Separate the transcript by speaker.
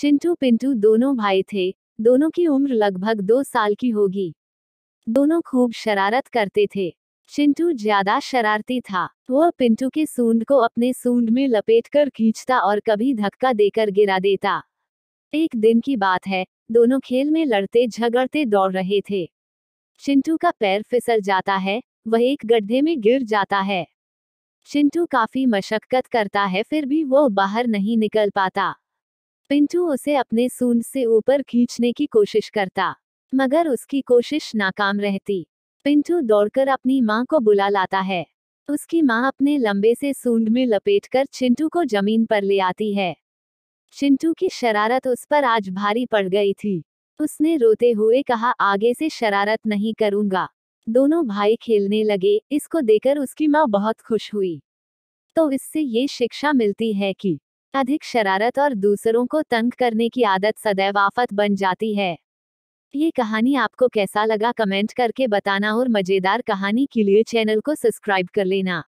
Speaker 1: चिंटू पिंटू दोनों भाई थे दोनों की उम्र लगभग दो साल की होगी दोनों खूब शरारत करते थे चिंटू ज्यादा शरारती था वह पिंटू के सूंड को अपने सूंड में लपेटकर खींचता और कभी धक्का देकर गिरा देता एक दिन की बात है दोनों खेल में लड़ते झगड़ते दौड़ रहे थे चिंटू का पैर फिसल जाता है वह एक गड्ढे में गिर जाता है चिंटू काफी मशक्कत करता है फिर भी वो बाहर नहीं निकल पाता पिंटू उसे अपने सूंड से ऊपर खींचने की कोशिश करता मगर उसकी कोशिश नाकाम रहती पिंटू दौड़कर अपनी माँ को बुला लाता है उसकी माँ अपने लंबे से सूंड में लपेटकर चिंटू को जमीन पर ले आती है चिंटू की शरारत उस पर आज भारी पड़ गई थी उसने रोते हुए कहा आगे से शरारत नहीं करूंगा दोनों भाई खेलने लगे इसको देकर उसकी माँ बहुत खुश हुई तो इससे ये शिक्षा मिलती है कि अधिक शरारत और दूसरों को तंग करने की आदत सदैव आफत बन जाती है ये कहानी आपको कैसा लगा कमेंट करके बताना और मजेदार कहानी के लिए चैनल को सब्सक्राइब कर लेना